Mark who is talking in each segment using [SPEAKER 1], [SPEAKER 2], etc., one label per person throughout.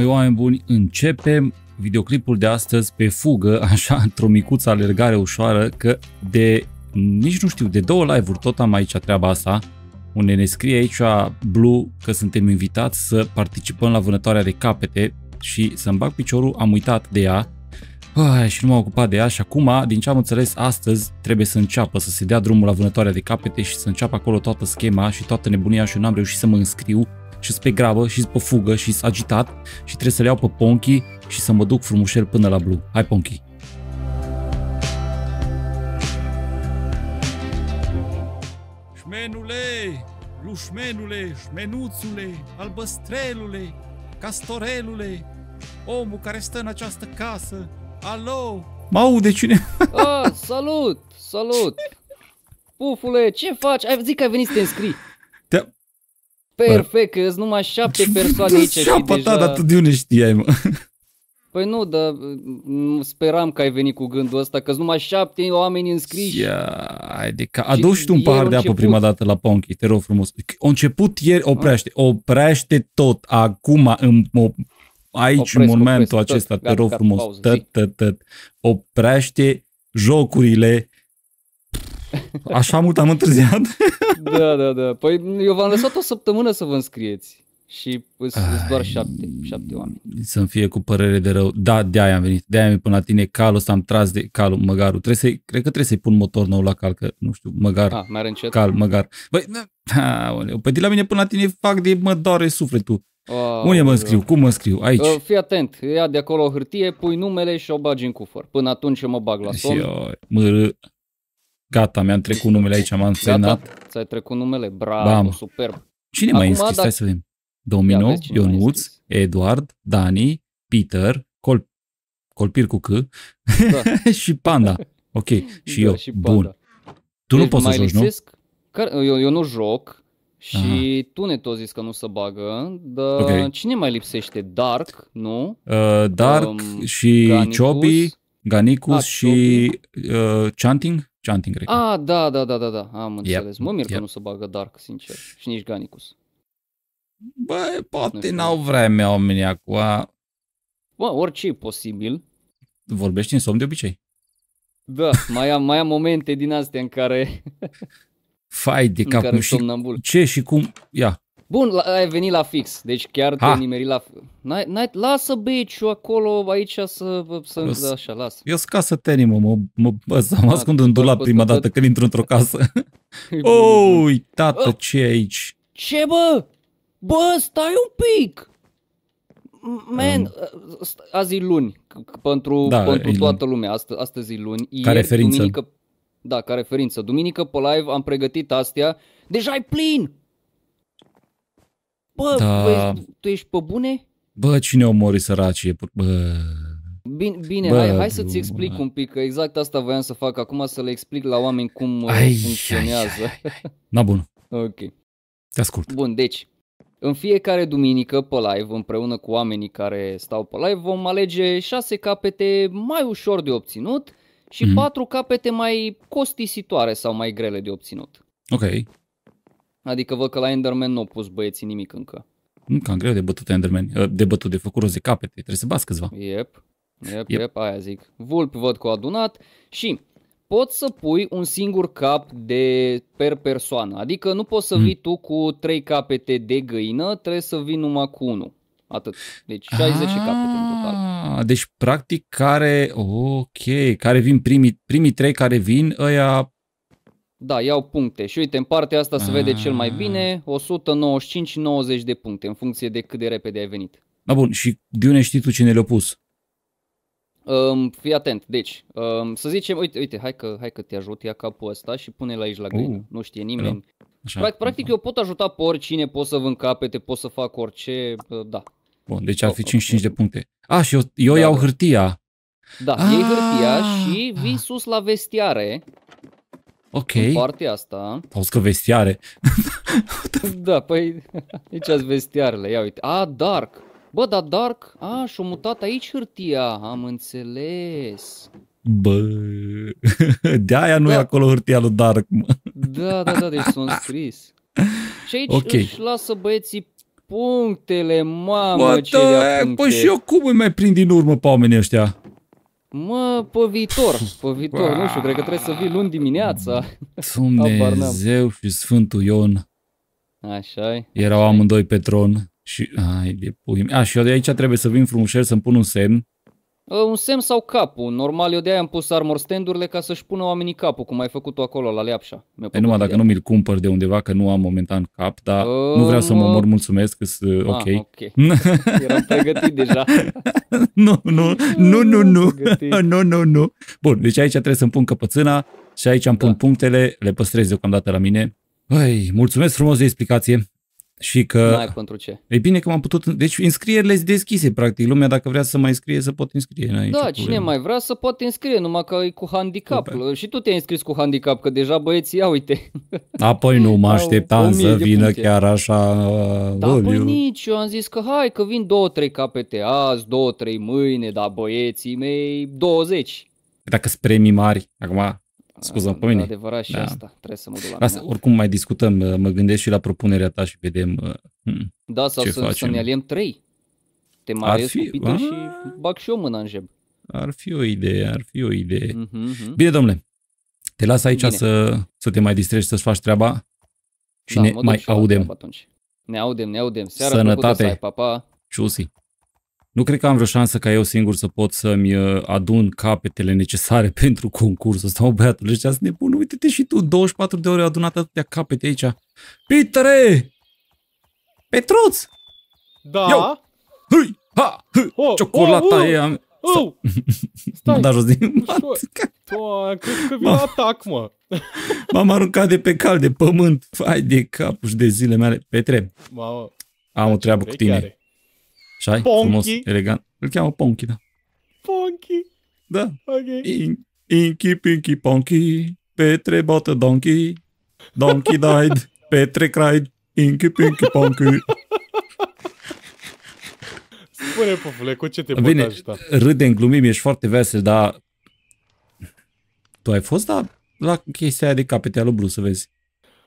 [SPEAKER 1] Măi, oameni buni, începem videoclipul de astăzi pe fugă, așa, într-o micuță alergare ușoară, că de, nici nu știu, de două live-uri tot am aici treaba asta, unde ne scrie aici Blue că suntem invitați să participăm la vânătoarea de capete și să-mi bag piciorul, am uitat de ea Păi, și nu m-am ocupat de ea și acum, din ce am înțeles, astăzi trebuie să înceapă, să se dea drumul la vânătoarea de capete și să înceapă acolo toată schema și toată nebunia și eu n-am reușit să mă înscriu și pe grabă și pe fugă și agitat și trebuie să le iau pe Ponchi și să mă duc frumușel până la Blue. Hai Ponchi! Șmenule, lușmenule, șmenuțule, albăstrelule, castorelule, omul care stă în această casă, alo! Mă aude cine?
[SPEAKER 2] Oh, salut, salut! Pufule, ce faci? Ai zic că ai venit să te înscrii. Perfect, că sunt numai șapte persoane aici și deja... ta, dar tu de
[SPEAKER 1] unde știai, mă?
[SPEAKER 2] Păi nu, dar mm, speram că ai venit cu gândul ăsta, că sunt numai șapte oameni înscriși. Ia,
[SPEAKER 1] hai de ca... Adu și tu un pahar de apă prima dată la Ponchi, te rog frumos. O început ieri, ah. oprește, oprește tot, acum, în, aici, în momentul acesta, te rog frumos, oprește jocurile Așa mult am întârziat?
[SPEAKER 2] da, da, da. Păi eu v-am lăsat o săptămână să vă înscrieți și sunt doar șapte, șapte oameni.
[SPEAKER 1] Să-mi fie cu părere de rău. Da, de-aia am venit, de-aia am venit până la tine. Calul ăsta am tras de calul, măgarul. Trebuie să cred că trebuie să-i pun motor nou la cal, că nu știu, măgar, ah, mai încet. cal, măgar. Băi, da, aoleu, păi de la mine până la tine fac de mă doare sufletul. Oh, Unde mă scriu? Cum mă scriu? Aici. Uh,
[SPEAKER 2] fii atent, ia de acolo o hârtie, pui numele și o bagi în cufăr. Până atunci mă bag la somn. Și
[SPEAKER 1] mă Gata, mi-am trecut numele aici, m-am semnat.
[SPEAKER 2] Ți-ai trecut numele, bravo, Bam. superb. Cine mai e înscris? Dacă... Stai să vedem.
[SPEAKER 1] Domino, Ionuț, Eduard, Dani, Peter, Col... Colpir cu C da. și Panda. Ok, și da, eu. Și Bun. Tu deci nu poți să joci, nu?
[SPEAKER 2] Că... Eu, eu nu joc și Aha. tu ne tot zis că nu se bagă, dar okay. cine mai lipsește? Dark, nu?
[SPEAKER 1] Uh, Dark um, și Ganicus. Chobi, Ganicus da, și uh, Chanting? Chanting, cred.
[SPEAKER 2] Ah, da, da, da, da, da, am înțeles. Yep. Mă mir că yep. nu se bagă Dark, sincer, și nici Ganicus. Bă, poate n-au
[SPEAKER 1] vreme oamenii acum.
[SPEAKER 2] Bă, orice e posibil.
[SPEAKER 1] Vorbești în somn de obicei.
[SPEAKER 2] Da, mai am, mai am momente din astea în care...
[SPEAKER 1] Fai de cap, și, ce și cum, ia,
[SPEAKER 2] Bun, ai venit la fix, deci chiar te nimeri la... N-ai, n-ai, lasă beciu acolo, aici să... să eu, așa, lasă.
[SPEAKER 1] Eu scas să te mă, mă, mă, mă da, ascund în da, dulap prima dată când intru într-o casă. Oi, oh, tată, ce e aici?
[SPEAKER 2] Ce, bă? Bă, stai un pic! Man, ă, azi e luni, pentru, da, pentru toată lumea, astăzi, astăzi e luni. Ieri, ca referință. Duminică, da, ca referință. Duminică pe live am pregătit astea, deja e plin! Bă, da. bă tu ești pe bune?
[SPEAKER 1] Bă, cine o mori săracii? Bă... Bine, bine bă, hai, hai să-ți explic
[SPEAKER 2] bă. un pic, că exact asta voiam să fac acum, să le explic la oameni cum uh, ai, funcționează. Ai, ai, ai. Na bun. ok. Te ascult. Bun, deci, în fiecare duminică pe live, împreună cu oamenii care stau pe live, vom alege șase capete mai ușor de obținut și mm-hmm. patru capete mai costisitoare sau mai grele de obținut. Ok. Adică văd că la Enderman nu au pus băieții nimic încă.
[SPEAKER 1] Nu, cam greu de bătut Enderman, ă, de bătut, de făcut roz de capete, trebuie să bați câțiva.
[SPEAKER 2] Yep. Yep, yep, yep, aia zic. Vulpi văd că au adunat și poți să pui un singur cap de per persoană. Adică nu poți să mm. vii tu cu trei capete de găină, trebuie să vii numai cu unul. Atât. Deci
[SPEAKER 1] 60 ah, capete în total. Deci practic care, ok, care vin primii, primii trei care vin, ăia
[SPEAKER 2] da, iau puncte și uite, în partea asta se vede cel mai ah. bine 195-90 de puncte în funcție de cât de repede ai venit.
[SPEAKER 1] Da, bun, și de unde știi tu cine le-a pus?
[SPEAKER 2] Um, fii atent, deci, um, să zicem, uite, uite, hai că, hai că te ajut, ia capul ăsta și pune-l aici la green, uh, oh. nu știe nimeni. Așa. Practic, practic eu pot ajuta pe oricine, pot să vând capete, pot să fac orice, da.
[SPEAKER 1] Bun, deci ar fi 55 de puncte. A, și eu, eu da. iau hârtia.
[SPEAKER 2] Da, iei hârtia ah. și vii sus la vestiare
[SPEAKER 1] Ok. În partea asta. Auzi că vestiare.
[SPEAKER 2] da, păi aici sunt vestiarele, ia uite. A, Dark. Bă, dar Dark, a, și-o mutat aici hârtia, am înțeles.
[SPEAKER 1] Bă, de-aia nu da. e acolo hârtia lui Dark, mă.
[SPEAKER 2] Da, da, da, deci sunt scris. Și aici okay. își lasă băieții punctele, mamă, Bă, ce da, Păi și
[SPEAKER 1] eu cum îi mai prind din urmă pe oamenii ăștia?
[SPEAKER 2] Mă, pe viitor, pe viitor, nu știu, cred că trebuie să vii luni dimineața.
[SPEAKER 1] Dumnezeu și Sfântul Ion. așa Erau așa amândoi pe tron și, ai de pui. A, și eu de aici trebuie să vin frumușel să-mi pun un semn
[SPEAKER 2] Ă, un semn sau capul. Normal, eu de-aia am pus armor stand ca să-și pună oamenii capul, cum ai făcut-o acolo la Leapșa. Mi-a păi numai dacă nu
[SPEAKER 1] mi-l cumpăr de undeva, că nu am momentan cap, dar uh, nu vreau să mă mor, ă, mulțumesc, că sunt ok. Ah, okay. Eram pregătit deja. nu, nu, nu, nu, nu, nu, nu, nu. Bun, deci aici trebuie să-mi pun căpățâna și aici îmi pun da. punctele, le păstrez deocamdată la mine. Păi, mulțumesc frumos de explicație. Și că... N-ai pentru ce. E bine că m-am putut... Deci înscrierile sunt deschise, practic. Lumea, dacă vrea să mai scrie, să pot înscrie. N-ai da, cine problemă. mai
[SPEAKER 2] vrea să poate înscrie, numai că e cu handicap. Pe... Și tu te-ai înscris cu handicap, că deja băieții, ia uite.
[SPEAKER 1] Apoi nu mă așteptam să vină punte. chiar așa... Da, bă, eu... Păi
[SPEAKER 2] nici, eu am zis că hai, că vin două, trei capete azi, două, trei mâine, dar băieții mei, 20.
[SPEAKER 1] Dacă sunt premii mari, acum Scuză mă pe mine. Adevărat și da. asta. Trebuie să mă duc la asta, mine. Oricum mai discutăm, mă gândesc și la propunerea ta și vedem uh, hmm, Da, sau ce să, facem. să ne
[SPEAKER 2] aliem trei. Te mai fi, cu a... și bag și eu mâna în jeb.
[SPEAKER 1] Ar fi o idee, ar fi o idee. Mm-hmm. Bine, domnule, te las aici Bine. să, să te mai distrezi, să ți faci treaba da, și da, ne mai audem. Atunci.
[SPEAKER 2] Ne audem, ne audem. Seara Sănătate. să ai, pa, pa.
[SPEAKER 1] Ciusii. Nu cred că am vreo șansă ca eu singur să pot să-mi uh, adun capetele necesare pentru concursul ăsta. mă băiatul ăștia sunt nebun, uite-te și tu, 24 de ore adunat atâtea capete aici. Pitere! Petruț! Da? Eu! Hui!
[SPEAKER 3] Ha! Hâi! Oh, oh Ciocolata oh, oh, e a Oh! Stai! M-am dat jos din Toa, cred că vine atac, mă!
[SPEAKER 1] M-am aruncat de pe cal, de pământ. Fai de capul de zile mele. Petre, Mamă, am o treabă cu tine. Are.
[SPEAKER 3] Și ai frumos,
[SPEAKER 1] elegant. Îl cheamă Ponky, da.
[SPEAKER 3] Ponky. Da. Ok. In,
[SPEAKER 1] inchi, pinchi, Petre botă donkey, donkey died, Petre cried, Inky, Pinky, Ponky.
[SPEAKER 3] Spune, popule, cu ce te Bine, pot
[SPEAKER 1] râdem, glumim, ești foarte vesel, dar tu ai fost da, la chestia aia de capetea lui Blue, să vezi.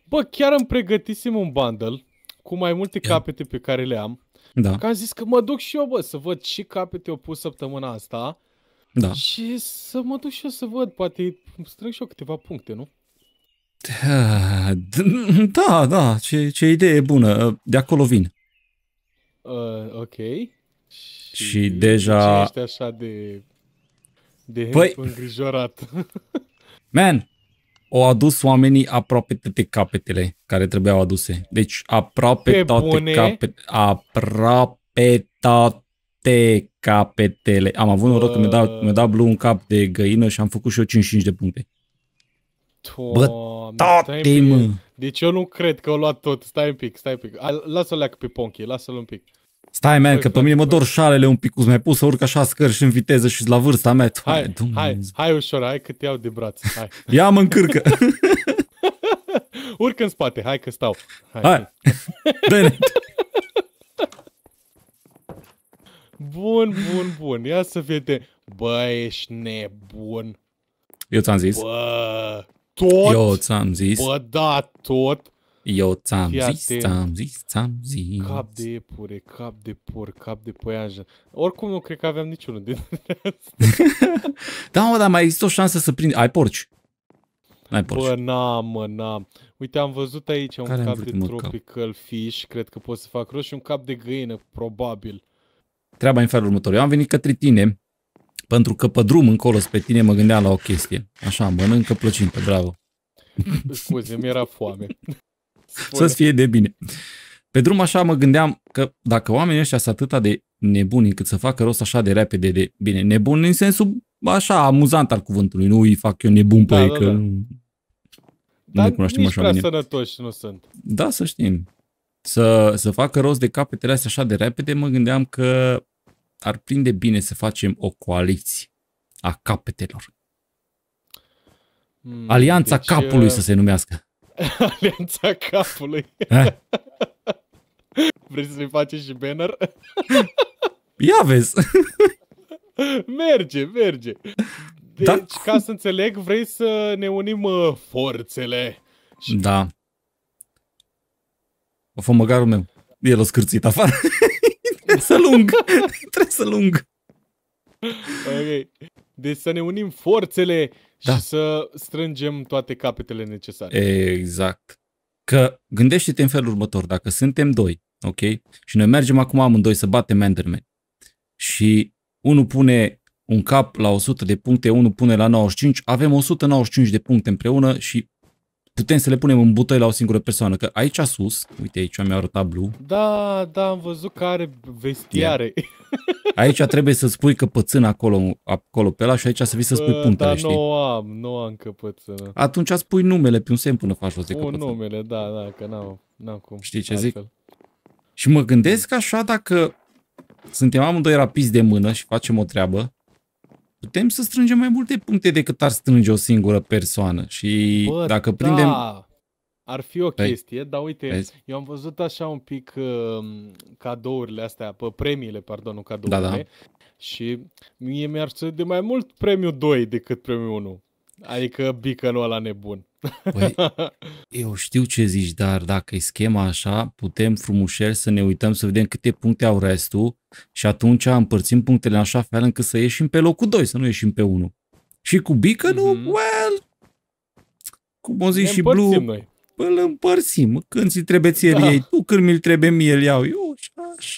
[SPEAKER 3] Bă, chiar am pregătisem un bundle cu mai multe capete pe care le am da. Că am zis că mă duc și eu, bă, să văd ce capete au pus săptămâna asta. Da. Și să mă duc și eu să văd, poate strâng și eu câteva puncte, nu?
[SPEAKER 1] Da, da, ce, ce idee bună. De acolo vin.
[SPEAKER 3] Uh, ok. Și,
[SPEAKER 1] și deja... Ce ești
[SPEAKER 3] așa de... De păi... îngrijorat.
[SPEAKER 1] Man, au adus oamenii aproape toate capetele care trebuiau aduse. Deci aproape Pe toate bune. capetele. Aproape toate capetele. Am avut noroc uh... că mi-a dat, mi dat Blue un cap de găină și am făcut și eu 55 de puncte.
[SPEAKER 3] Toamne, Bă, toate, mă! Deci eu nu cred că au luat tot. Stai un pic, stai un pic. Lasă-l pe Ponchi, lasă-l un pic. Stai, man, că pe mine mă
[SPEAKER 1] dor șalele un pic, mi-ai pus să urc așa scări și în viteză și la vârsta mea. Hai,
[SPEAKER 3] hai, hai, hai ușor, hai că te iau de braț. Hai. Ia mă încârcă. urcă în spate, hai că stau. Hai. hai. Bun, bun, bun. Ia să vedem. Bă, ești nebun. Eu ți-am zis. Bă, tot. Eu ți-am zis. Bă, da, tot.
[SPEAKER 1] Eu ți-am zis, ți-am zis, ți-am zis. Cap
[SPEAKER 3] de iepure, cap de por, cap de poianjă. Oricum nu cred că aveam niciunul din
[SPEAKER 1] Da, mă, dar mai există o șansă să prind. Ai porci. ai
[SPEAKER 3] porci. Bă, n-am, mă, n-am. Uite, am văzut aici Care un cap de tropical cap? fish, cred că pot să fac rost și un cap de găină, probabil.
[SPEAKER 1] Treaba în felul următor. Eu am venit către tine, pentru că pe drum încolo spre tine mă gândeam la o chestie. Așa, mănâncă plăcintă, bravo.
[SPEAKER 3] Scuze, mi era foame. Să-ți
[SPEAKER 1] fie de bine. Pe drum așa mă gândeam că dacă oamenii ăștia sunt atâta de nebuni încât să facă rost așa de repede de bine, nebun în sensul așa amuzant al cuvântului, nu îi fac eu nebun pe da, ei, da, că da. nu Dar ne cunoaștem așa prea bine. sănătoși
[SPEAKER 3] nu sunt. Da,
[SPEAKER 1] să știm. Să, să facă rost de capetele astea așa de repede, mă gândeam că ar prinde bine să facem o coaliție a capetelor.
[SPEAKER 3] Hmm, Alianța deci, capului uh, să se numească. Alianța capului. Vrei să-i faci și banner? Ia vezi! merge, merge. Deci, da. ca să înțeleg, vrei să ne unim uh, forțele.
[SPEAKER 1] Și... Da. O fă măgarul meu. El o scârțit afară.
[SPEAKER 3] Trebuie să lung. Trebuie să lung. Ok. Deci să ne unim forțele da. și să strângem toate capetele necesare.
[SPEAKER 1] Exact. Că gândește-te în felul următor, dacă suntem doi, ok? Și noi mergem acum amândoi să batem Enderman și unul pune un cap la 100 de puncte, unul pune la 95, avem 195 de puncte împreună și putem să le punem în butoi la o singură persoană. Că aici sus, uite aici mi-a arătat blu.
[SPEAKER 3] Da, da, am văzut că are vestiare. Yeah. Aici trebuie
[SPEAKER 1] să spui că pățână acolo, acolo pe la și aici să vii să spui punctele, da, știi? nu
[SPEAKER 3] am, nu am că
[SPEAKER 1] Atunci spui numele pe un semn până faci o zică Un
[SPEAKER 3] numele, da, da, că n-am, n-am cum. Știi ce altfel. zic?
[SPEAKER 1] Și mă gândesc așa dacă suntem amândoi rapizi de mână și facem o treabă, putem să strângem mai multe puncte decât ar strânge o singură persoană. Și Bă, dacă da. prindem...
[SPEAKER 3] Ar fi o Vezi? chestie, dar uite, Vezi? eu am văzut așa un pic uh, cadourile astea, pe premiile, pardon, cadourile, da, da. și mie mi-ar de mai mult premiul 2 decât premiul 1. Adică bicănul ăla nebun. Păi,
[SPEAKER 1] eu știu ce zici, dar dacă e schema așa, putem frumușel să ne uităm să vedem câte puncte au restul și atunci împărțim punctele în așa fel încât să ieșim pe locul 2, să nu ieșim pe 1. Și cu Bică, mm-hmm. nu,
[SPEAKER 3] well, cum o zici și Blue, noi.
[SPEAKER 1] îl împărțim. Când ți trebuie ție da. ei, tu când mi-l trebuie mie, îl iau eu
[SPEAKER 3] și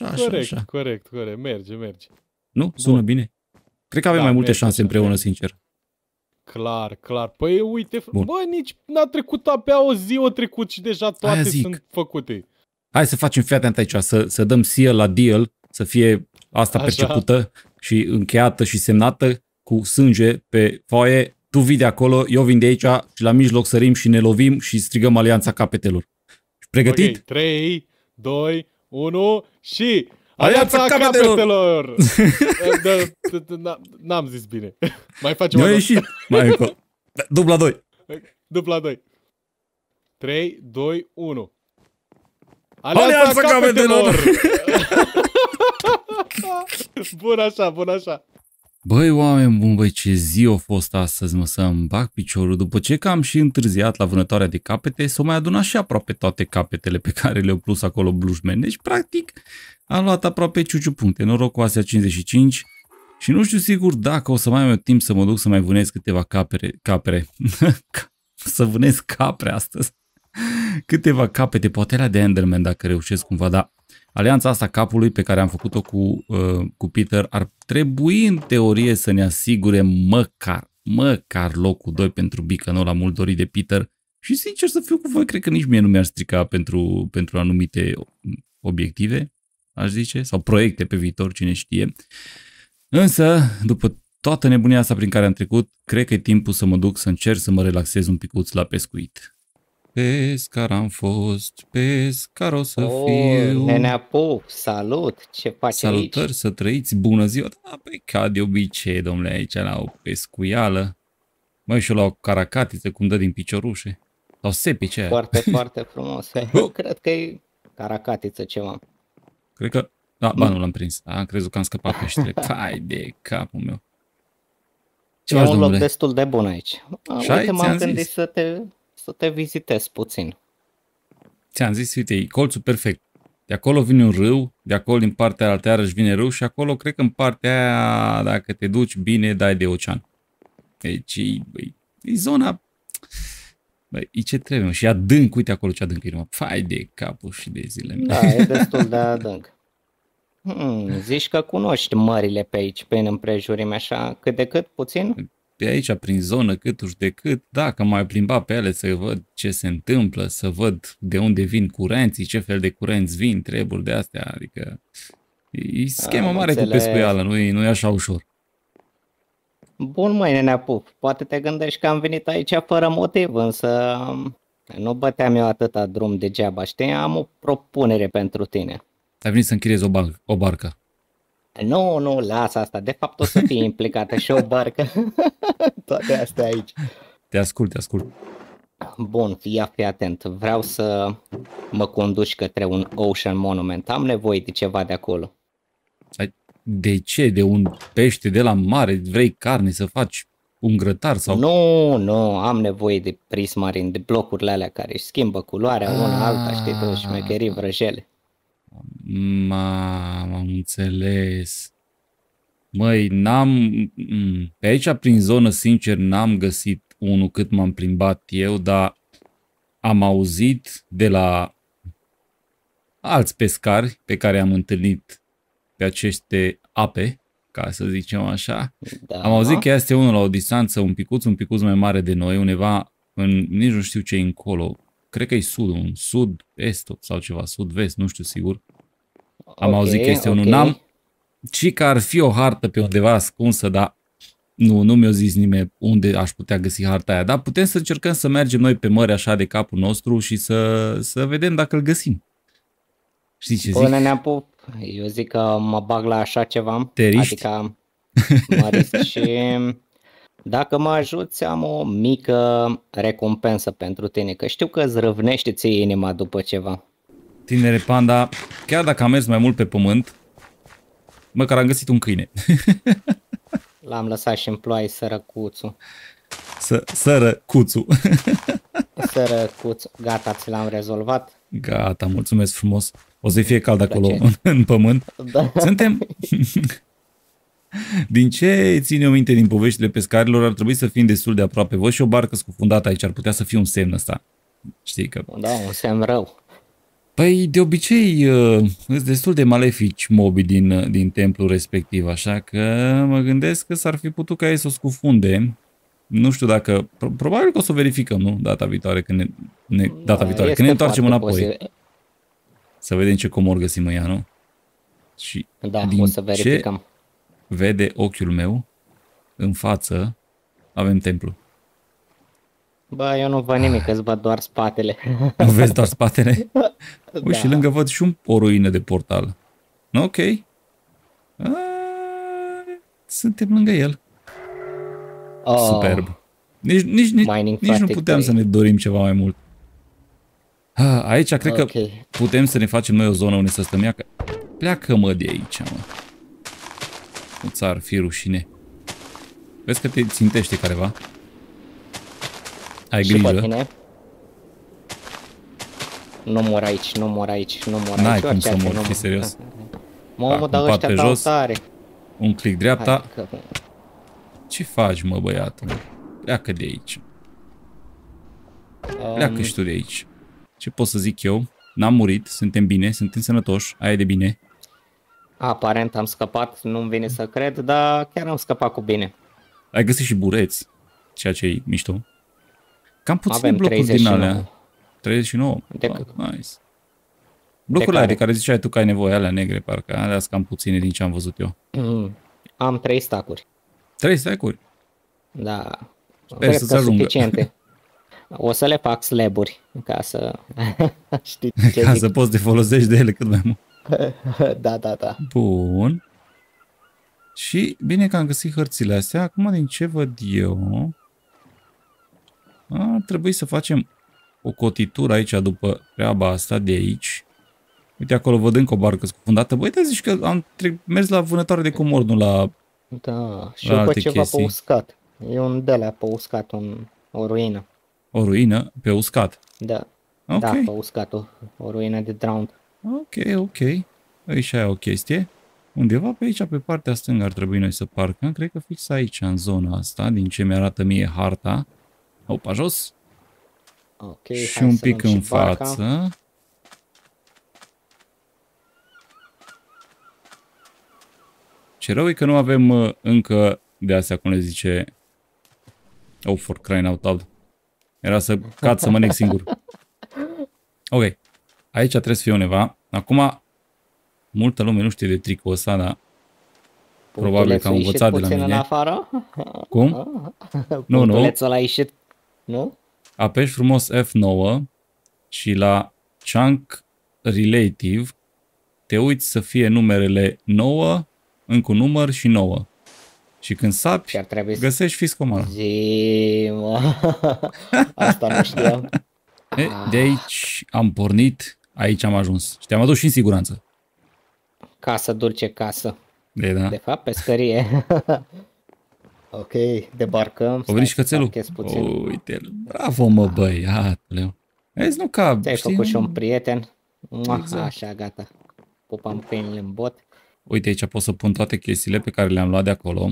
[SPEAKER 3] așa, așa, corect, așa. Corect, corect, merge, merge.
[SPEAKER 1] Nu? Sună Bun. bine? Cred că avem da, mai multe merge, șanse împreună, merge. sincer.
[SPEAKER 3] Clar, clar. Păi uite, Bun. bă, nici n-a trecut abia o zi, o trecut și deja toate sunt făcute.
[SPEAKER 1] Hai să facem, fii aici, să, să dăm seal la deal, să fie asta Așa. percepută și încheiată și semnată cu sânge pe foaie. Tu vii de acolo, eu vin de aici și la mijloc sărim și ne lovim și strigăm alianța capetelor. Pregătit? Okay,
[SPEAKER 3] 3, 2, 1 și Alianța capetelor! N-am zis bine. Mai facem o ieșit. Mai încă. Da, dubla 2. Dubla 2. 3, 2, 1. Alianța, Alianța capetelor! bun așa, bun așa.
[SPEAKER 1] Băi, oameni buni, băi, ce zi a fost astăzi, mă, să-mi bag piciorul. După ce că am și întârziat la vânătoarea de capete, s-au mai adunat și aproape toate capetele pe care le-au plus acolo blușmen. Deci, practic, am luat aproape ciuciu puncte. Noroc cu astea 55 și nu știu sigur dacă o să mai am timp să mă duc să mai vânez câteva capere. capere. să vânez capre astăzi. Câteva capete, poate la de Enderman dacă reușesc cumva, dar alianța asta capului pe care am făcut-o cu, uh, cu Peter ar trebui în teorie să ne asigure măcar, măcar locul 2 pentru Bicanol, la mult dorit de Peter și sincer să fiu cu voi, cred că nici mie nu mi-ar strica pentru, pentru anumite obiective, aș zice, sau proiecte pe viitor, cine știe. Însă, după toată nebunia asta prin care am trecut, cred că e timpul să mă duc să încerc să mă relaxez un picuț la pescuit. Pescar am fost, pescar o să oh, fiu. Nenea Pup, salut, ce faci Salutări, aici? să trăiți, bună ziua. Da, pe păi, ca de obicei, domnule, aici la o pescuială. Mai și la o caracatiță, cum dă din piciorușe. Sau sepice aia. Foarte, foarte
[SPEAKER 4] frumos. Eu oh! cred că e caracatiță ceva.
[SPEAKER 1] Cred că... Da, ba, nu l-am prins. Am crezut că am scăpat peștele. Hai de capul meu.
[SPEAKER 4] Ce e un domnule? loc destul
[SPEAKER 1] de bun aici.
[SPEAKER 4] Uite, m-am gândit să te să te vizitezi puțin.
[SPEAKER 1] Ți-am zis, uite, e colțul perfect. De acolo vine un râu, de acolo din partea alteară iarăși vine râu și acolo cred că în partea aia, dacă te duci bine, dai de ocean. Deci e, e, e zona... Băi, e ce trebuie, Și adânc, uite acolo ce adânc e, numai. Fai de capul și de zile. Da, e
[SPEAKER 4] destul de adânc. Hmm, zici că cunoști mările pe aici, în împrejurime, așa, cât de cât, puțin?
[SPEAKER 1] pe aici, prin zonă, cât uși de cât, dacă mai plimba pe ele să văd ce se întâmplă, să văd de unde vin curenții, ce fel de curenți vin, treburi de astea, adică e schema mare înțeleg. cu pescuială, nu e, nu e așa ușor.
[SPEAKER 4] Bun mai ne apuc. poate te gândești că am venit aici fără motiv, însă um, nu băteam eu atâta drum degeaba, știi? Am o propunere pentru tine.
[SPEAKER 1] Ai venit să închiriezi o, bar- o barcă.
[SPEAKER 4] Nu, nu, lasă asta. De fapt o să fie implicată și o barcă. Toate astea aici.
[SPEAKER 1] Te ascult, te ascult.
[SPEAKER 4] Bun, fii, fii atent. Vreau să mă
[SPEAKER 1] conduci către un Ocean
[SPEAKER 4] Monument. Am nevoie de ceva de acolo.
[SPEAKER 1] De ce? De un pește de la mare? Vrei carne să faci un grătar sau... Nu,
[SPEAKER 4] nu, am nevoie de prismarin, de blocurile alea care își schimbă culoarea, una alta, știi, tu șmecherii ah. vrăjele.
[SPEAKER 1] Ma, am înțeles. Măi, n-am... Pe aici, prin zonă, sincer, n-am găsit unul cât m-am plimbat eu, dar am auzit de la alți pescari pe care am întâlnit pe aceste ape, ca să zicem așa. Da. Am auzit că este unul la o distanță un picuț, un picuț mai mare de noi, undeva în, nici nu știu ce încolo, cred că e sudul, un sud-est sau ceva, sud-vest, nu știu sigur. Am okay, auzit este okay. un am Ci că ar fi o hartă pe undeva ascunsă, dar nu, nu mi-a zis nimeni unde aș putea găsi harta aia. Dar putem să încercăm să mergem noi pe mări așa de capul nostru și să, să vedem dacă îl găsim. Știi ce zic? Până
[SPEAKER 4] ne eu zic că mă bag la așa ceva. Te riști? Adică mă risc și dacă mă ajuți am o mică recompensă pentru tine, că știu că îți răvnește ție inima după ceva.
[SPEAKER 1] Tinere panda, chiar dacă am mers mai mult pe pământ, măcar am găsit un câine.
[SPEAKER 4] L-am lăsat și în ploaie sărăcuțul.
[SPEAKER 1] Să, sărăcuțul.
[SPEAKER 4] Sărăcuțul. Gata, ți l-am rezolvat.
[SPEAKER 1] Gata, mulțumesc frumos. O să fie cald acolo în, în pământ. Da. Suntem... Din ce ține o minte din poveștile pescarilor, ar trebui să fim destul de aproape voi și o barcă scufundată aici ar putea să fie un semn ăsta. Știi că... Da,
[SPEAKER 4] un semn rău.
[SPEAKER 1] Păi, de obicei, uh, sunt destul de malefici mobii din, uh, din templul respectiv, așa că mă gândesc că s-ar fi putut ca ei să o scufunde. Nu știu dacă... Pro, probabil că o să o verificăm, nu? Data viitoare, când ne, ne, da, data da, viitoare, când ne întoarcem înapoi. Posibil. Să vedem ce comor găsim în ea, nu? Și da, din o să verificăm. Ce vede ochiul meu în față, avem templu.
[SPEAKER 4] Bă, eu nu văd nimic, îți văd doar spatele. Nu vezi
[SPEAKER 1] doar spatele? da. Ui, și da. lângă văd și un, o ruină de portal. Ok. A, suntem lângă el.
[SPEAKER 4] Oh. Superb. Nici, nici, nici, nici nu puteam să
[SPEAKER 1] ne dorim ceva mai mult. Aici cred okay. că putem să ne facem noi o zonă unde să stăm. Ia că pleacă mă de aici, mă. Nu ți-ar fi rușine. Vezi că te țintește careva? Ai și grijă. Pe tine. Nu mor aici,
[SPEAKER 4] nu mor aici, nu mor aici. N-ai cum să mor, fii serios.
[SPEAKER 1] Mamă, dar ăștia pe jos, tare. Un click dreapta. Hai, că... Ce faci, mă, băiatul? Pleacă de aici. Um... Pleacă și tu de aici. Ce pot să zic eu? N-am murit, suntem bine, suntem sănătoși, aia de bine.
[SPEAKER 4] Aparent am scăpat, nu-mi vine să cred, dar chiar am scăpat cu bine.
[SPEAKER 1] Ai găsit și bureți, ceea ce e mișto. Cam puține Avem blocuri 39. din alea. 39? De... Ah, că... nice. Blocurile de, de care ziceai tu că ai nevoie, alea negre, parcă, alea sunt cam puține din ce am văzut eu.
[SPEAKER 4] Mm. Am trei stacuri. Trei stacuri? Da. Sper Cred să că suficiente. O să le fac slaburi ca să știi ce Ca zic. să
[SPEAKER 1] poți de folosești de ele cât mai mult. da, da, da. Bun. Și bine că am găsit hărțile astea. Acum din ce văd eu, ar trebui să facem o cotitură aici după treaba asta de aici. Uite, acolo văd încă o barcă scufundată. Băi, te zici că am mers la vânătoare de comor, nu la Da, și la după ceva chestii. pe
[SPEAKER 4] uscat. E un de la pe uscat, un, o
[SPEAKER 1] ruină. O ruină pe uscat? Da. da okay. Da,
[SPEAKER 4] pe uscat, o, o ruină de drowned.
[SPEAKER 1] Ok, ok. aici e o chestie. Undeva pe aici, pe partea stângă, ar trebui noi să parcăm. Cred că fix aici, în zona asta, din ce mi-arată mie harta. Opa, jos. Ok, și un pic în față. Ce rău e că nu avem uh, încă de astea, cum le zice... Oh, for crying out loud. Era să cad să mănânc singur. Ok. Aici trebuie să fie undeva. Acum, multă lume nu știe de tricul ăsta, dar Punctul probabil că am învățat de la mine. în afară? Cum?
[SPEAKER 4] nu, nu. Punctulețul a ieșit nu?
[SPEAKER 1] Apeși frumos F9 și la chunk relative te uiți să fie numerele 9, încă un număr și 9. Și când sapi, Chiar trebuie găsești fiscomana. Zi, mă. Asta nu știam. de aici am pornit, aici am ajuns. Și te-am adus și în siguranță.
[SPEAKER 4] Casă, dulce casă. De, da. de fapt, pescărie. Ok, debarcăm.
[SPEAKER 1] O vrei și cățelul? puțin. uite-l. Bravo, mă, ah. băiat.
[SPEAKER 4] Vezi, nu ca... Ți-ai știi, făcut și un prieten. Exact. Așa, gata. Pupam câinile în bot.
[SPEAKER 1] Uite, aici pot să pun toate chestiile pe care le-am luat de acolo.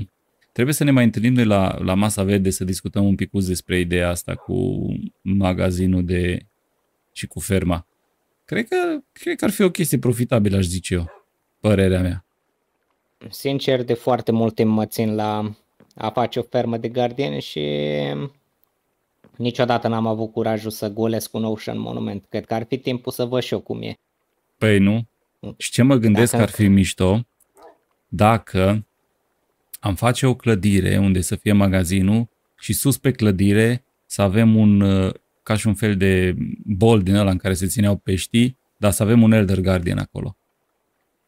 [SPEAKER 1] Trebuie să ne mai întâlnim noi la, la masa verde să discutăm un pic despre ideea asta cu magazinul de și cu ferma. Cred că, cred că ar fi o chestie profitabilă, aș zice eu. Părerea mea.
[SPEAKER 4] Sincer, de foarte mult timp mă țin la a face o fermă de gardieni și niciodată n-am avut curajul să golesc un Ocean Monument. Cred că ar fi timpul să văd și eu cum
[SPEAKER 1] e. Păi nu. Și ce mă gândesc dacă... că ar fi mișto dacă am face o clădire unde să fie magazinul și sus pe clădire să avem un, uh, ca și un fel de bol din ăla în care se țineau peștii, dar să avem un Elder Guardian acolo.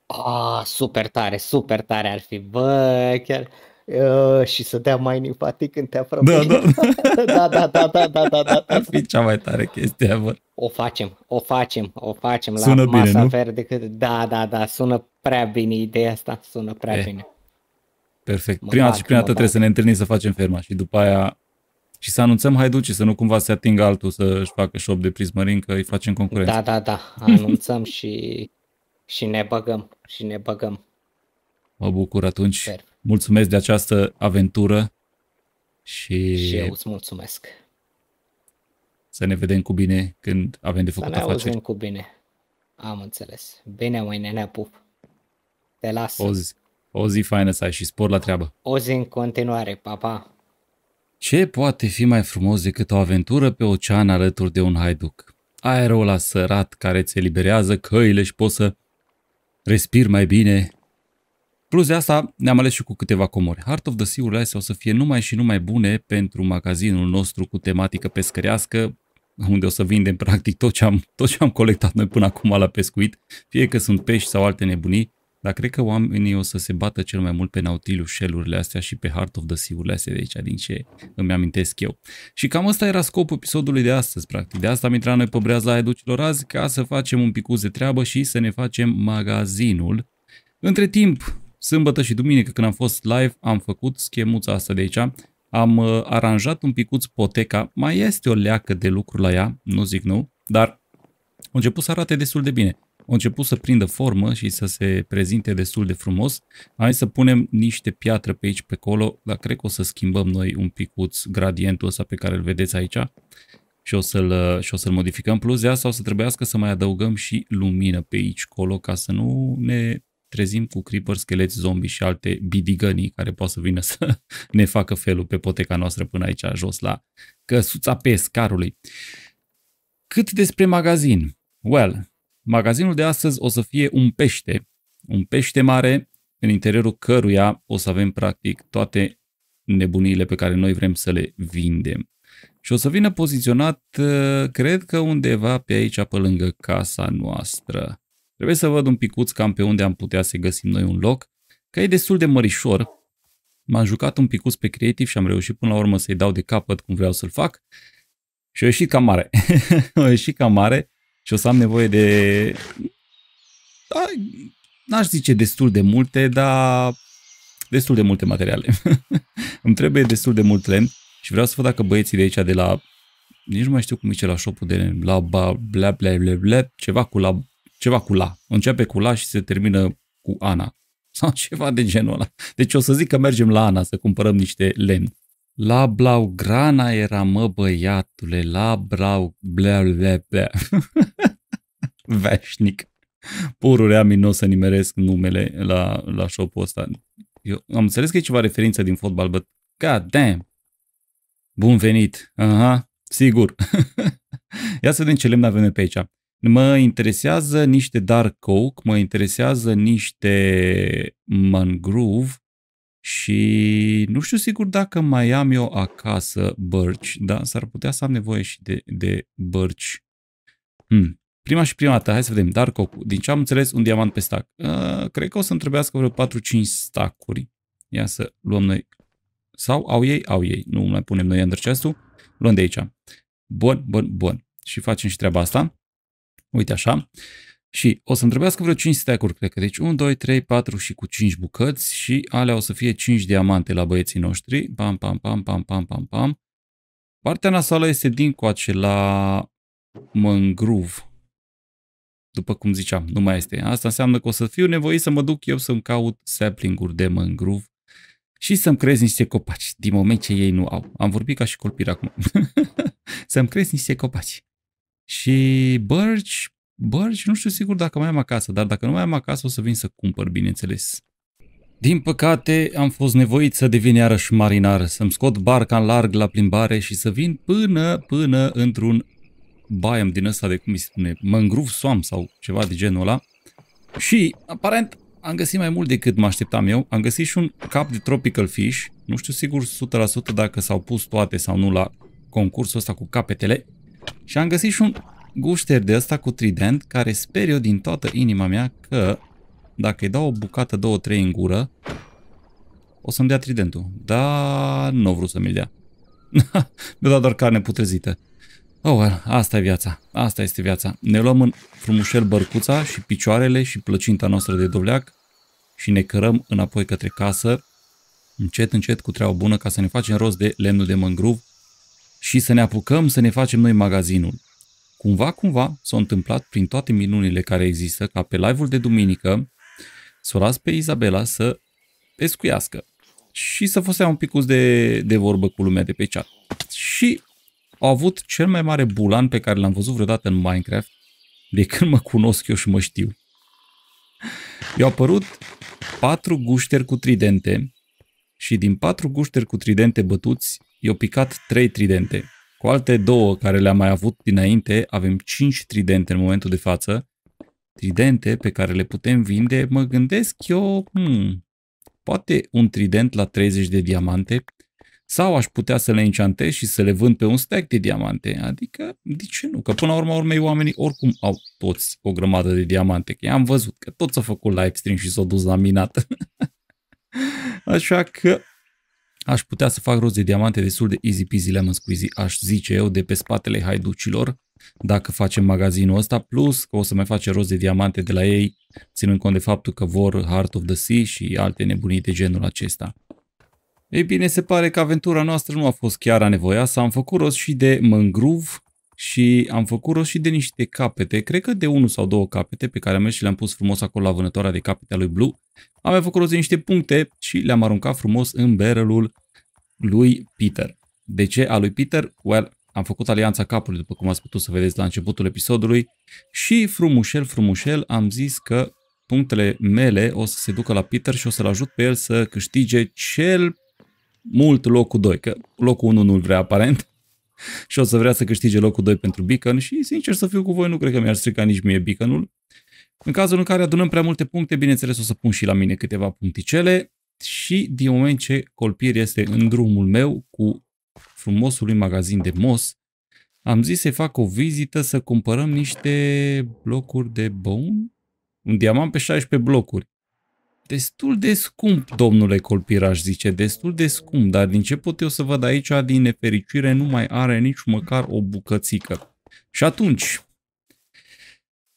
[SPEAKER 4] Ah, oh, super tare, super tare ar fi, bă, chiar... Ă, și să dea mai enfatic când te apropii. Da, da. da, da, da, da, da, da, da. Ar
[SPEAKER 1] fi cea mai tare chestie bă.
[SPEAKER 4] O facem, o facem, o facem sună la bine, masa nu? verde. Cât... Da, da, da, sună prea bine ideea asta, sună prea e. Eh, bine.
[SPEAKER 1] Perfect. Mă prima bag, și prima dată trebuie să ne întâlnim să facem ferma și după aia și să anunțăm hai duce să nu cumva se atingă altul să-și facă shop de prismărin, că îi facem concurență. Da, da, da, anunțăm
[SPEAKER 4] și, și ne băgăm, și ne băgăm.
[SPEAKER 1] Mă bucur atunci. Perfect mulțumesc de această aventură și... Și eu
[SPEAKER 4] îți mulțumesc.
[SPEAKER 1] Să ne vedem cu bine când avem de făcut să ne afaceri.
[SPEAKER 4] cu bine. Am înțeles. Bine, mâine ne pup. Te las.
[SPEAKER 1] O zi, o zi faină să ai și spor la treabă.
[SPEAKER 4] O zi în continuare, papa. Pa.
[SPEAKER 1] Ce poate fi mai frumos decât o aventură pe ocean alături de un haiduc? Aerul la sărat care îți eliberează căile și poți să respiri mai bine, Plus de asta, ne-am ales și cu câteva comori. Heart of the Sea-urile astea o să fie numai și numai bune pentru magazinul nostru cu tematică pescărească, unde o să vindem practic tot ce am, tot ce am colectat noi până acum la pescuit, fie că sunt pești sau alte nebunii, dar cred că oamenii o să se bată cel mai mult pe Nautilus shell-urile astea și pe Heart of the Sea-urile astea de aici, din ce îmi amintesc eu. Și cam asta era scopul episodului de astăzi, practic. De asta am intrat noi pe breaza aia ducilor azi, ca să facem un picuț de treabă și să ne facem magazinul. Între timp, Sâmbătă și duminică când am fost live am făcut schemuța asta de aici, am uh, aranjat un picuț poteca, mai este o leacă de lucru la ea, nu zic nu, dar a început să arate destul de bine. A început să prindă formă și să se prezinte destul de frumos. Hai să punem niște piatră pe aici, pe acolo, dar cred că o să schimbăm noi un picuț gradientul ăsta pe care îl vedeți aici și o să-l, uh, și o să-l modificăm. Plus de asta o să trebuiască să mai adăugăm și lumină pe aici, colo, ca să nu ne trezim cu creeper, scheleți, zombi și alte bidigănii care poate să vină să ne facă felul pe poteca noastră până aici jos la căsuța pescarului. Cât despre magazin? Well, magazinul de astăzi o să fie un pește. Un pește mare în interiorul căruia o să avem practic toate nebuniile pe care noi vrem să le vindem. Și o să vină poziționat, cred că undeva pe aici, pe lângă casa noastră. Trebuie să văd un picuț cam pe unde am putea să găsim noi un loc, că e destul de mărișor. M-am jucat un picuț pe creativ și am reușit până la urmă să-i dau de capăt cum vreau să-l fac și a ieșit cam mare. a ieșit cam mare și o să am nevoie de... Da, n-aș zice destul de multe, dar destul de multe materiale. Îmi trebuie destul de mult lemn și vreau să văd dacă băieții de aici de la nici nu mai știu cum e la shopul de la ba, bla, bla, bla, bla, ceva cu la ceva cu la. Începe cu la și se termină cu Ana. Sau ceva de genul ăla. Deci o să zic că mergem la Ana să cumpărăm niște lemn. La Blaugrana era, mă, băiatule, la Blau... Blea, blea, blea. Veșnic. Pururea mi nu o să nimeresc numele la, la shop-ul ăsta. Eu am înțeles că e ceva referință din fotbal, but god damn. Bun venit. Aha, sigur. Ia să vedem ce lemn avem pe aici. Mă interesează niște Dark Oak, mă interesează niște Mangrove și nu știu sigur dacă mai am eu acasă bărci, dar s-ar putea să am nevoie și de, de bărci. Hmm. Prima și prima dată, hai să vedem, Dark Oak, din ce am înțeles, un diamant pe stack. Uh, ă, cred că o să-mi trebuiască vreo 4-5 stacuri. Ia să luăm noi. Sau au ei? Au ei. Nu mai punem noi under chest -ul. Luăm de aici. Bun, bun, bun. Și facem și treaba asta. Uite așa. Și o să-mi trebuiască vreo 5 stack-uri, cred că. Deci 1, 2, 3, 4 și cu 5 bucăți și alea o să fie 5 diamante la băieții noștri. Pam, pam, pam, pam, pam, pam, pam. Partea nasoală este din coace la mangrove. După cum ziceam, nu mai este. Asta înseamnă că o să fiu nevoit să mă duc eu să-mi caut sapling-uri de mangrove și să-mi crez niște copaci, din moment ce ei nu au. Am vorbit ca și colpir acum. să-mi crez niște copaci. Și bărci, bărci, nu știu sigur dacă mai am acasă, dar dacă nu mai am acasă o să vin să cumpăr, bineînțeles. Din păcate, am fost nevoit să devin iarăși marinar, să-mi scot barca în larg la plimbare și să vin până, până într-un baiam din ăsta de, cum îi spune, mangrove swamp sau ceva de genul ăla. Și, aparent, am găsit mai mult decât mă așteptam eu. Am găsit și un cap de tropical fish. Nu știu sigur 100% dacă s-au pus toate sau nu la concursul ăsta cu capetele. Și am găsit și un gușter de ăsta cu trident care sper eu din toată inima mea că dacă îi dau o bucată, două, trei în gură, o să-mi dea tridentul. Dar nu vreau să mi-l dea. Mi-a dat doar carne putrezită. Oh, well, asta e viața. Asta este viața. Ne luăm în frumușel bărcuța și picioarele și plăcinta noastră de dovleac și ne cărăm înapoi către casă, încet, încet, cu treabă bună, ca să ne facem rost de lemnul de mangrov și să ne apucăm să ne facem noi magazinul. Cumva, cumva s-a întâmplat prin toate minunile care există ca pe live-ul de duminică să o las pe Izabela să pescuiască și să fosea un picus de, de vorbă cu lumea de pe chat. Și au avut cel mai mare bulan pe care l-am văzut vreodată în Minecraft de când mă cunosc eu și mă știu. I-au apărut patru gușteri cu tridente și din patru gușteri cu tridente bătuți i-au picat trei tridente. Cu alte două care le-am mai avut dinainte, avem cinci tridente în momentul de față. Tridente pe care le putem vinde, mă gândesc eu, hmm, poate un trident la 30 de diamante, sau aș putea să le înceantez și să le vând pe un stack de diamante. Adică, de ce nu? Că până la urma urmei oamenii oricum au toți o grămadă de diamante. Că am văzut că toți au făcut live stream și s-au dus la minat. Așa că Aș putea să fac rost de diamante destul de easy peasy lemon squeezy, aș zice eu, de pe spatele haiducilor, dacă facem magazinul ăsta, plus că o să mai face rost de diamante de la ei, ținând cont de faptul că vor Heart of the Sea și alte nebunii de genul acesta. Ei bine, se pare că aventura noastră nu a fost chiar s am făcut rost și de Mangrove și am făcut rost și de niște capete, cred că de unul sau două capete pe care am mers și le-am pus frumos acolo la vânătoarea de capete a lui Blue. Am mai făcut rost de niște puncte și le-am aruncat frumos în barrelul lui Peter. De ce a lui Peter? Well, am făcut alianța capului, după cum ați putut să vedeți la începutul episodului și frumușel, frumușel am zis că punctele mele o să se ducă la Peter și o să-l ajut pe el să câștige cel mult locul 2, că locul 1 nu-l vrea aparent și o să vrea să câștige locul 2 pentru Beacon și, sincer să fiu cu voi, nu cred că mi-ar strica nici mie Beaconul. În cazul în care adunăm prea multe puncte, bineînțeles o să pun și la mine câteva puncticele și din moment ce Colpir este în drumul meu cu frumosului magazin de mos, am zis să-i fac o vizită să cumpărăm niște blocuri de bone, un diamant pe 16 blocuri. Destul de scump, domnule Colpiraș, zice, destul de scump, dar din ce pot eu să văd aici, din nefericire, nu mai are nici măcar o bucățică. Și atunci,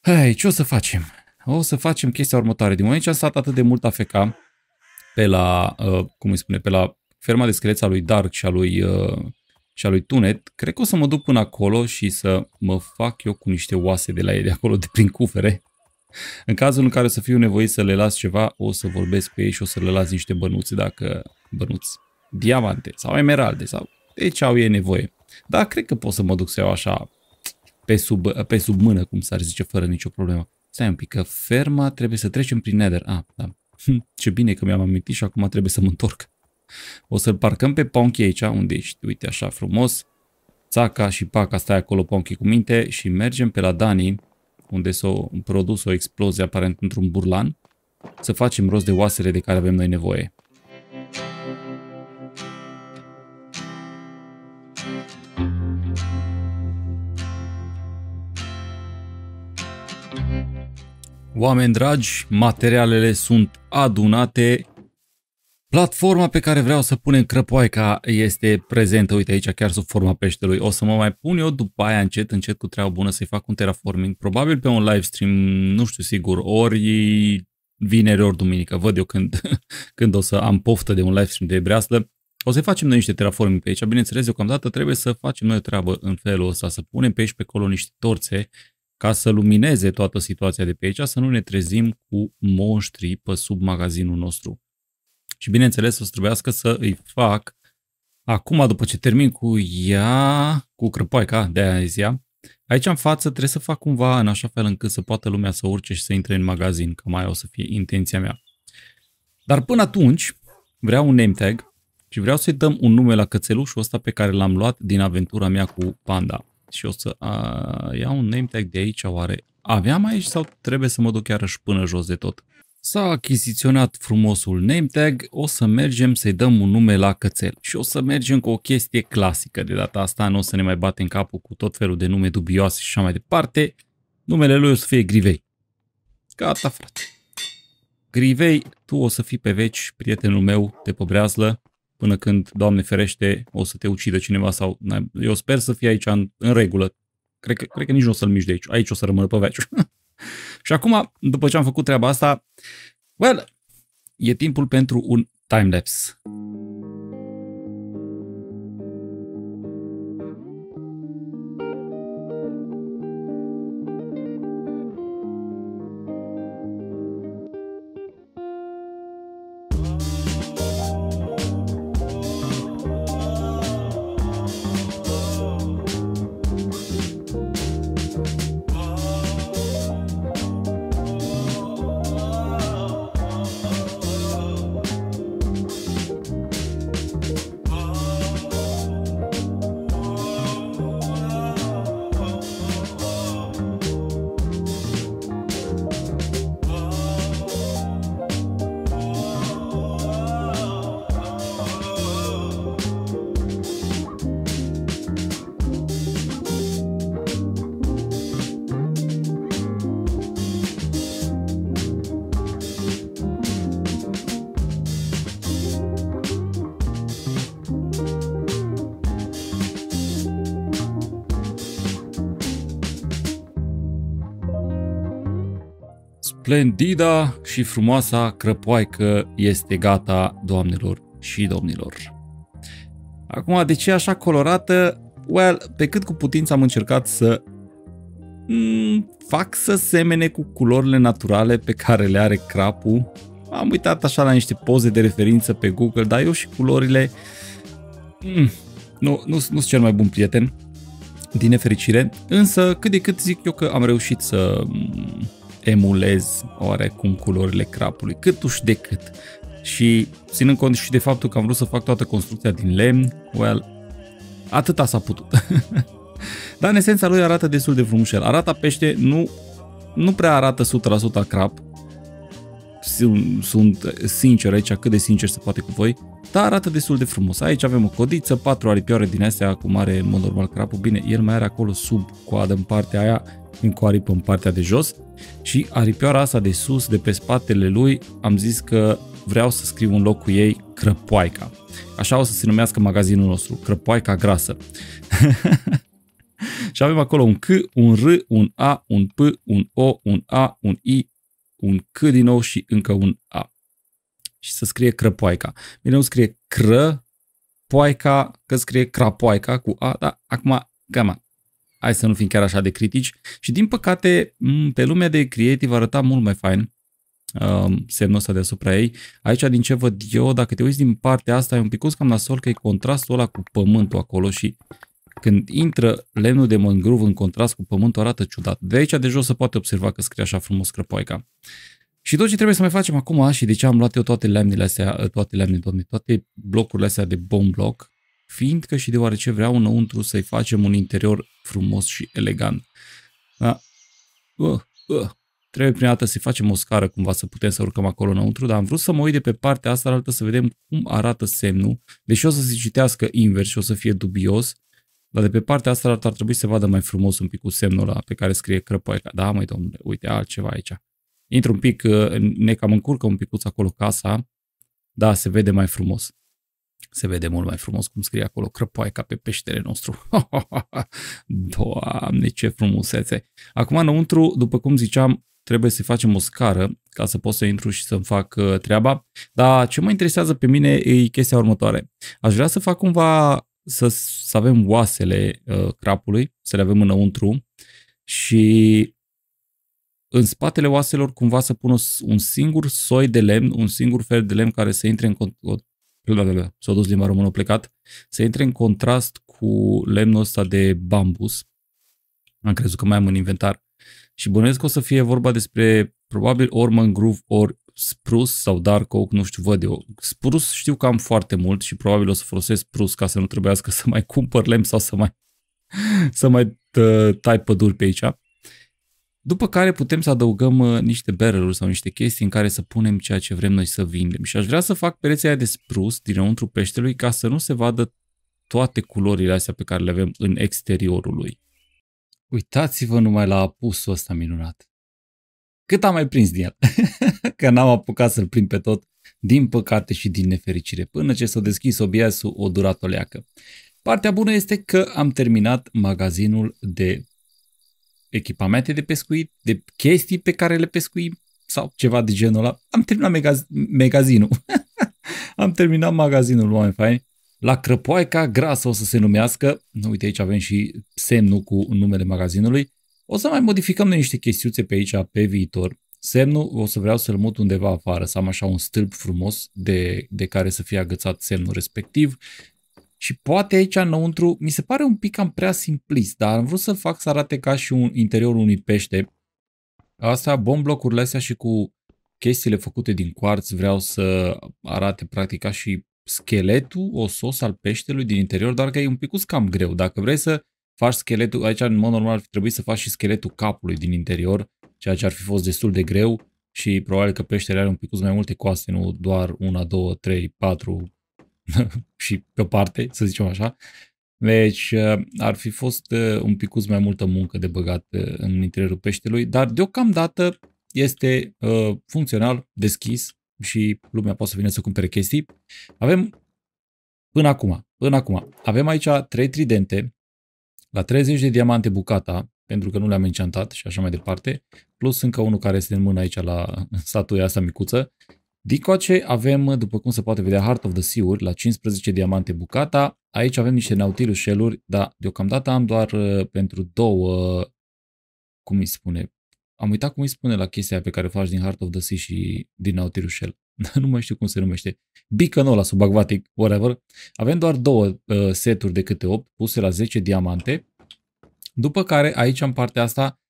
[SPEAKER 1] hai, ce o să facem? O să facem chestia următoare. Din moment ce am stat atât de mult AFK pe la, uh, cum îi spune, pe la ferma de scheleța lui Dark și a lui, uh, și a lui Tunet, cred că o să mă duc până acolo și să mă fac eu cu niște oase de la ei de acolo, de prin cufere în cazul în care o să fiu nevoit să le las ceva, o să vorbesc cu ei și o să le las niște bănuți dacă bănuți diamante sau emeralde sau de ce au ei nevoie. Dar cred că pot să mă duc să iau așa pe sub, pe sub mână, cum s-ar zice, fără nicio problemă. Stai un pic, că ferma trebuie să trecem prin Nether. Ah, da. Hm, ce bine că mi-am amintit și acum trebuie să mă întorc. O să-l parcăm pe Ponky aici, unde ești? Uite, așa frumos. Țaca și Paca stai acolo, Ponky, cu minte și mergem pe la Dani unde s-a produs o explozie aparent într-un burlan, să facem rost de oasele de care avem noi nevoie. Oameni dragi, materialele sunt adunate Platforma pe care vreau să punem crăpoaica este prezentă, uite aici, chiar sub forma peștelui. O să mă mai pun eu după aia încet, încet cu treaba bună să-i fac un terraforming, probabil pe un live stream, nu știu sigur, ori vineri, ori duminică. Văd eu când, când o să am poftă de un live stream de breaslă. O să facem noi niște terraforming pe aici. Bineînțeles, deocamdată trebuie să facem noi o treabă în felul ăsta, să punem pe aici pe acolo niște torțe ca să lumineze toată situația de pe aici, să nu ne trezim cu monștri pe sub magazinul nostru și bineînțeles o să trebuiască să îi fac acum după ce termin cu ea, cu crăpoaica, de aia aici în față trebuie să fac cumva în așa fel încât să poată lumea să urce și să intre în magazin, că mai o să fie intenția mea. Dar până atunci vreau un name tag și vreau să-i dăm un nume la cățelușul ăsta pe care l-am luat din aventura mea cu panda. Și o să a, iau un name tag de aici, oare aveam aici sau trebuie să mă duc chiar și până jos de tot? S-a achiziționat frumosul name tag, o să mergem să-i dăm un nume la cățel. Și o să mergem cu o chestie clasică. De data asta nu o să ne mai batem capul cu tot felul de nume dubioase și așa mai departe. Numele lui o să fie Grivei. Gata, frate. Grivei, tu o să fii pe veci prietenul meu de pe breazlă, până când, Doamne ferește, o să te ucidă cineva sau... Eu sper să fii aici în, în regulă. Cred că, cred că nici nu o să-l mici de aici. Aici o să rămână pe veci. Și acum, după ce am făcut treaba asta, well, e timpul pentru un time-lapse. splendida și frumoasa crăpoaică este gata, doamnelor și domnilor. Acum, de ce așa colorată? Well, pe cât cu putință am încercat să mm, fac să semene cu culorile naturale pe care le are crapul. Am uitat așa la niște poze de referință pe Google, dar eu și culorile... Mm, nu, nu, nu sunt cel mai bun prieten, din nefericire, însă cât de cât zic eu că am reușit să mm, emulez oarecum culorile crapului, cât uși de cât. Și ținând cont și de faptul că am vrut să fac toată construcția din lemn, well, atâta s-a putut. Dar în esența lui arată destul de frumușel. Arata pește nu, nu prea arată 100% crap, sunt, sunt sincer aici, cât de sincer se poate cu voi, dar arată destul de frumos. Aici avem o codiță, patru aripioare din astea, cum are în mod normal crapul. Bine, el mai are acolo sub coadă în partea aia, în cu aripă în partea de jos și aripioara asta de sus, de pe spatele lui, am zis că vreau să scriu un loc cu ei Crăpoaica. Așa o să se numească magazinul nostru, Crăpoaica Grasă. și avem acolo un C, un R, un A, un P, un O, un A, un I, un C din nou și încă un A. Și să scrie crăpoaica. Bine, nu scrie cră, poaica, că scrie crapoaica cu A, dar acum, gama, hai să nu fim chiar așa de critici. Și din păcate, pe lumea de creative arăta mult mai fain um, semnul ăsta deasupra ei. Aici, din ce văd eu, dacă te uiți din partea asta, e un pic cam nasol că e contrastul ăla cu pământul acolo și când intră lemnul de mangrov în contrast cu pământul arată ciudat. De aici de jos se poate observa că scrie așa frumos crăpoica. Și tot ce trebuie să mai facem acum și de ce am luat eu toate lemnele astea, toate lemnele, doamne, toate blocurile astea de bomb bloc, fiindcă și deoarece vreau înăuntru să-i facem un interior frumos și elegant. Da? Uh, uh. Trebuie prima dată să-i facem o scară cumva să putem să urcăm acolo înăuntru, dar am vrut să mă uit de pe partea asta altă să vedem cum arată semnul, deși o să se citească invers și o să fie dubios, dar de pe partea asta ar, trebui să vadă mai frumos un pic cu semnul ăla pe care scrie crăpăica. Da, mai domnule, uite, altceva aici. Intră un pic, uh, ne cam încurcă un picuț acolo casa, da, se vede mai frumos. Se vede mult mai frumos cum scrie acolo crăpoaica pe peștele nostru. Doamne, ce frumusețe! Acum înăuntru, după cum ziceam, trebuie să facem o scară ca să pot să intru și să-mi fac uh, treaba. Dar ce mă interesează pe mine e chestia următoare. Aș vrea să fac cumva să, să avem oasele uh, crapului, să le avem înăuntru și în spatele oaselor cumva să pună un singur soi de lemn, un singur fel de lemn care să intre în contrast, s-a dus limba română plecat, să intre în contrast cu lemnul ăsta de bambus. Am crezut că mai am în inventar. Și bănuiesc că o să fie vorba despre probabil ori mangrove, ori Sprus sau Dark Oak, nu știu, văd eu. Sprus știu că am foarte mult și probabil o să folosesc Sprus ca să nu trebuiască să mai cumpăr lemn sau să mai, să mai tai păduri pe aici. După care putem să adăugăm uh, niște barrel sau niște chestii în care să punem ceea ce vrem noi să vindem. Și aș vrea să fac pereții de sprus dinăuntru peștelui ca să nu se vadă toate culorile astea pe care le avem în exteriorul lui. Uitați-vă numai la apusul ăsta minunat cât am mai prins din el. că n-am apucat să-l prind pe tot, din păcate și din nefericire, până ce s-a deschis obiasul o durat o leacă. Partea bună este că am terminat magazinul de echipamente de pescuit, de chestii pe care le pescuim sau ceva de genul ăla. Am terminat megaz- magazinul. am terminat magazinul, oameni faini. La Crăpoaica Grasă o să se numească, uite aici avem și semnul cu numele magazinului, o să mai modificăm niște chestiuțe pe aici pe viitor. Semnul o să vreau să-l mut undeva afară, să am așa un stâlp frumos de, de care să fie agățat semnul respectiv. Și poate aici înăuntru, mi se pare un pic cam prea simplist, dar am vrut să-l fac să arate ca și un interior unui pește. Asta, blocurile astea și cu chestiile făcute din quartz vreau să arate practic ca și scheletul osos al peștelui din interior, doar că e un pic cam greu. Dacă vrei să faci scheletul, aici în mod normal ar trebuit să faci și scheletul capului din interior, ceea ce ar fi fost destul de greu și probabil că peștele are un pic mai multe coaste, nu doar una, două, trei, patru și pe parte, să zicem așa. Deci uh, ar fi fost uh, un pic mai multă muncă de băgat uh, în interiorul peștelui, dar deocamdată este uh, funcțional, deschis și lumea poate să vină să cumpere chestii. Avem până acum, până acum, avem aici trei tridente, la 30 de diamante bucata, pentru că nu le-am enchantat și așa mai departe, plus încă unul care este în mână aici la statuia asta micuță. Dicoace avem, după cum se poate vedea, Heart of the sea la 15 diamante bucata. Aici avem niște Nautilus shell dar deocamdată am doar uh, pentru două, cum îi spune, am uitat cum îi spune la chestia pe care o faci din Heart of the Sea și din Nautilus Shell. nu mai știu cum se numește, Beacon ăla subacvatic, whatever, avem doar două uh, seturi de câte 8, puse la 10 diamante, după care aici în partea asta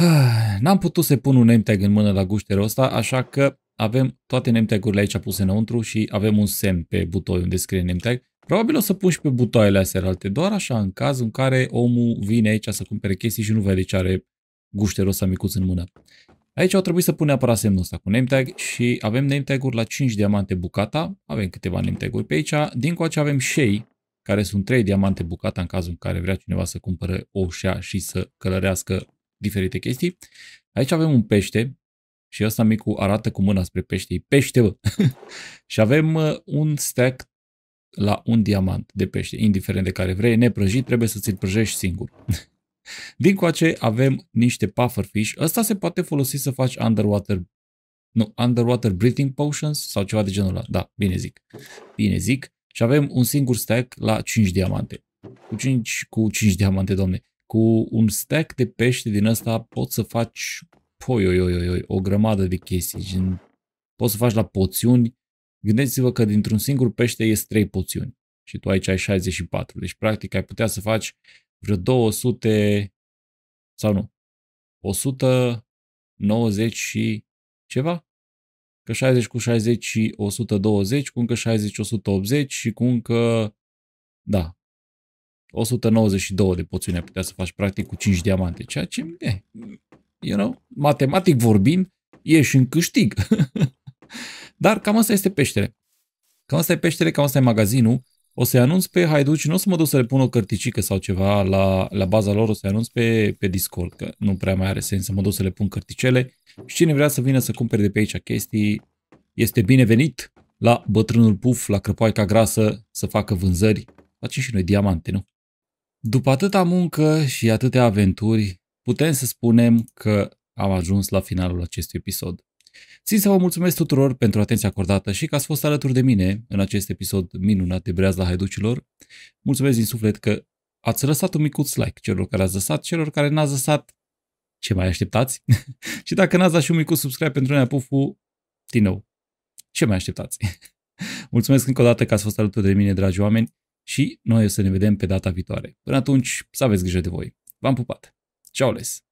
[SPEAKER 1] uh, n-am putut să pun un name tag în mână la gușterul ăsta, așa că avem toate name tag-urile aici puse înăuntru și avem un semn pe butoi unde scrie name tag. Probabil o să pun și pe butoaiele astea alte, doar așa în cazul în care omul vine aici să cumpere chestii și nu vede ce are gușterul ăsta micuț în mână. Aici au trebuit să pun neapărat semnul ăsta cu tag și avem tag uri la 5 diamante bucata, avem câteva tag uri pe aici, din coace avem shei, care sunt 3 diamante bucata în cazul în care vrea cineva să cumpere o șea și să călărească diferite chestii. Aici avem un pește și ăsta micu arată cu mâna spre pește, e pește bă. și avem uh, un stack la un diamant de pește, indiferent de care vrei, neprăjit, trebuie să ți-l prăjești singur. Din coace avem niște pufferfish. Ăsta se poate folosi să faci underwater nu, underwater breathing potions sau ceva de genul ăla. Da, bine zic. Bine zic. Și avem un singur stack la 5 diamante. Cu 5, cu 5 diamante, domne. Cu un stack de pește din ăsta poți să faci poi, oi, oi, oi, o grămadă de chestii. Gen, poți să faci la poțiuni. Gândiți-vă că dintr-un singur pește ies 3 poțiuni și tu aici ai 64. Deci, practic, ai putea să faci vreo 200 sau nu, 190 și ceva? Că 60 cu 60 și 120, cu încă 60 180 și cu încă, da, 192 de poțiune putea să faci practic cu 5 diamante, ceea ce, e, eh, you know, matematic vorbind, ieși în câștig. Dar cam asta este peștere. Cam asta e peștere, cam asta e magazinul o să-i anunț pe haiduci, nu o să mă duc să le pun o cărticică sau ceva la, la baza lor, o să-i anunț pe, pe Discord, că nu prea mai are sens să mă duc să le pun cărticele. Și cine vrea să vină să cumpere de pe aici chestii, este binevenit la bătrânul puf, la crăpoaica grasă, să facă vânzări. Facem și noi diamante, nu? După atâta muncă și atâtea aventuri, putem să spunem că am ajuns la finalul acestui episod. Țin să vă mulțumesc tuturor pentru atenția acordată și că ați fost alături de mine în acest episod minunat de la haiducilor. Mulțumesc din suflet că ați lăsat un micuț like celor care ați lăsat, celor care n-ați lăsat, ce mai așteptați? și dacă n-ați dat și un micuț subscribe pentru Nea Pufu, din nou, ce mai așteptați? Mulțumesc încă o dată că ați fost alături de mine, dragi oameni, și noi o să ne vedem pe data viitoare. Până atunci, să aveți grijă de voi. V-am pupat! Ciao les!